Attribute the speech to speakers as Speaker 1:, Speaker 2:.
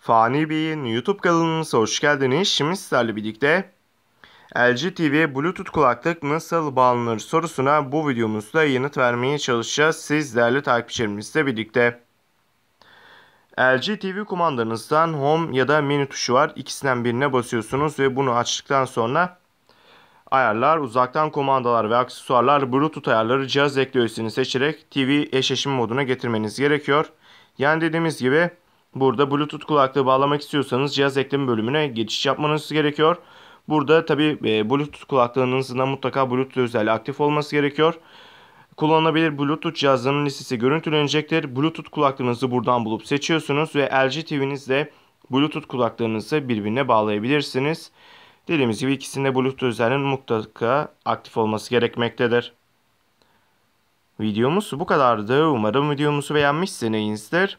Speaker 1: Fani Bey'in YouTube kanalınıza hoş geldiniz. Şimdi sizlerle birlikte LG TV Bluetooth kulaklık nasıl bağlanır sorusuna bu videomuzda yanıt vermeye çalışacağız. Siz değerli takipçilerimizle birlikte. LG TV kumandanızdan Home ya da menü tuşu var. İkisinden birine basıyorsunuz ve bunu açtıktan sonra ayarlar, uzaktan kumandalar ve aksesuarlar, bluetooth ayarları cihaz ekliyorsunuz seçerek TV eşleşme moduna getirmeniz gerekiyor. Yani dediğimiz gibi Burada Bluetooth kulaklığı bağlamak istiyorsanız cihaz ekleme bölümüne geçiş yapmanız gerekiyor. Burada tabi e, Bluetooth kulaklığınızın mutlaka Bluetooth özelliği aktif olması gerekiyor. Kullanılabilir Bluetooth cihazının listesi görüntülenecektir. Bluetooth kulaklığınızı buradan bulup seçiyorsunuz ve LG TV'nizle Bluetooth kulaklığınızı birbirine bağlayabilirsiniz. Dediğimiz gibi ikisinde Bluetooth özelliğinin mutlaka aktif olması gerekmektedir. Videomuz bu kadardı. Umarım videomuzu beğenmişsinizdir.